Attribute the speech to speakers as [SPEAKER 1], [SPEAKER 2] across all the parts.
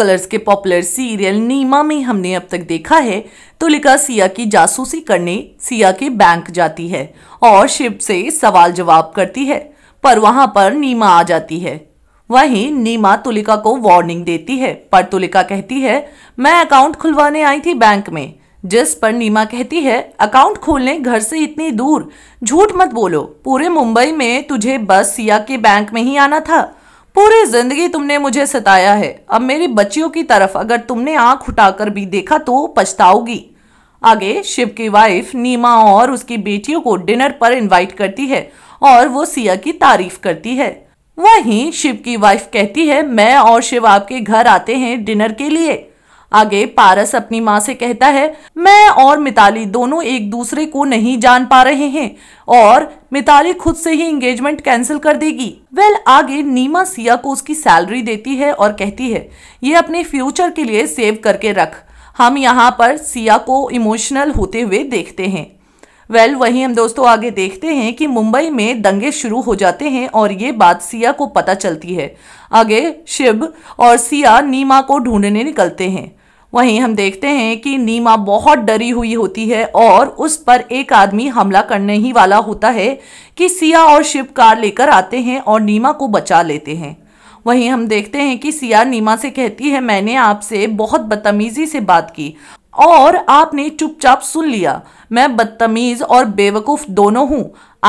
[SPEAKER 1] colours के popular serial नीमा में हमने अब तक देखा है तुलिका सिया की जासूसी करने सिया के बैंक जाती है और शिव से सवाल जवाब करती है पर वहां पर नीमा आ जाती है वहीं नीमा तुलिका को वार्निंग देती है पर तुलिका कहती है मैं अकाउंट खुलवाने आई थी बैंक में जिस पर नीमा कहती है अकाउंट खोलने घर से इतनी दूर झूठ मत बोलो पूरे मुंबई में तुझे बस सिया के बैंक में ही आना था पूरी जिंदगी तुमने मुझे सताया है अब मेरी बच्चियों की तरफ अगर तुमने आंख उठाकर भी देखा तो पछताओगी आगे शिव की वाइफ नीमा और उसकी बेटियों को डिनर पर इनवाइट करती है और वो सिया की तारीफ करती है वहीं शिव की वाइफ कहती है मैं और शिव आपके घर आते हैं डिनर के लिए आगे पारस अपनी माँ से कहता है मैं और मिताली दोनों एक दूसरे को नहीं जान पा रहे हैं और मिताली खुद से ही इंगेजमेंट कैंसिल कर देगी वेल well, आगे नीमा सिया को उसकी सैलरी देती है और कहती है ये अपने फ्यूचर के लिए सेव करके रख हम यहाँ पर सिया को इमोशनल होते हुए देखते हैं वेल well, वहीं हम दोस्तों आगे देखते हैं कि मुंबई में दंगे शुरू हो जाते हैं और ये बात सिया को पता चलती है आगे शिव और सिया नीमा को ढूंढने निकलते हैं वहीं हम देखते हैं कि नीमा बहुत डरी हुई होती है और उस पर एक आदमी हमला करने ही वाला होता है कि सिया और शिव कार लेकर आते हैं और नीमा को बचा लेते हैं वहीं हम देखते हैं कि सिया नीमा से कहती है मैंने आपसे बहुत बदतमीजी से बात की और आपने चुपचाप सुन लिया मैं बदतमीज और बेवकूफ दोनों हूँ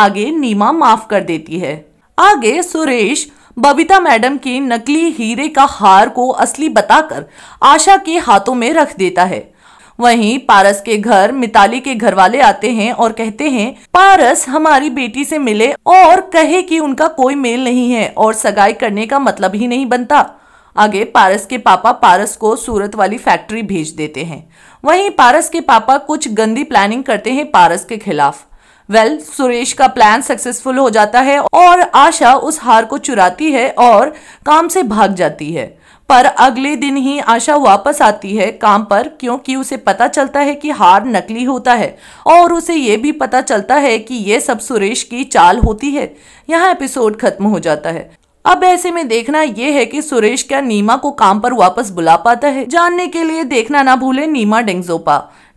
[SPEAKER 1] आगे नीमा माफ कर देती है आगे सुरेश बबीता मैडम के नकली हीरे का हार को असली बताकर आशा के हाथों में रख देता है वहीं पारस के घर मिताली के घर वाले आते हैं और कहते हैं पारस हमारी बेटी से मिले और कहे कि उनका कोई मेल नहीं है और सगाई करने का मतलब ही नहीं बनता आगे पारस के पापा पारस को सूरत वाली फैक्ट्री भेज देते हैं वहीं पारस के पापा कुछ गंदी प्लानिंग करते हैं पारस के खिलाफ वेल well, सुरेश का प्लान सक्सेसफुल हो जाता है और आशा उस हार को चुराती है और काम से भाग जाती है पर अगले दिन ही आशा वापस आती है काम पर क्योंकि उसे पता चलता है कि हार नकली होता है और उसे ये भी पता चलता है कि ये सब सुरेश की चाल होती है यहाँ एपिसोड खत्म हो जाता है अब ऐसे में देखना यह है कि सुरेश क्या नीमा को काम पर वापस बुला पाता है जानने के लिए देखना ना भूले नीमा डेंगजोपा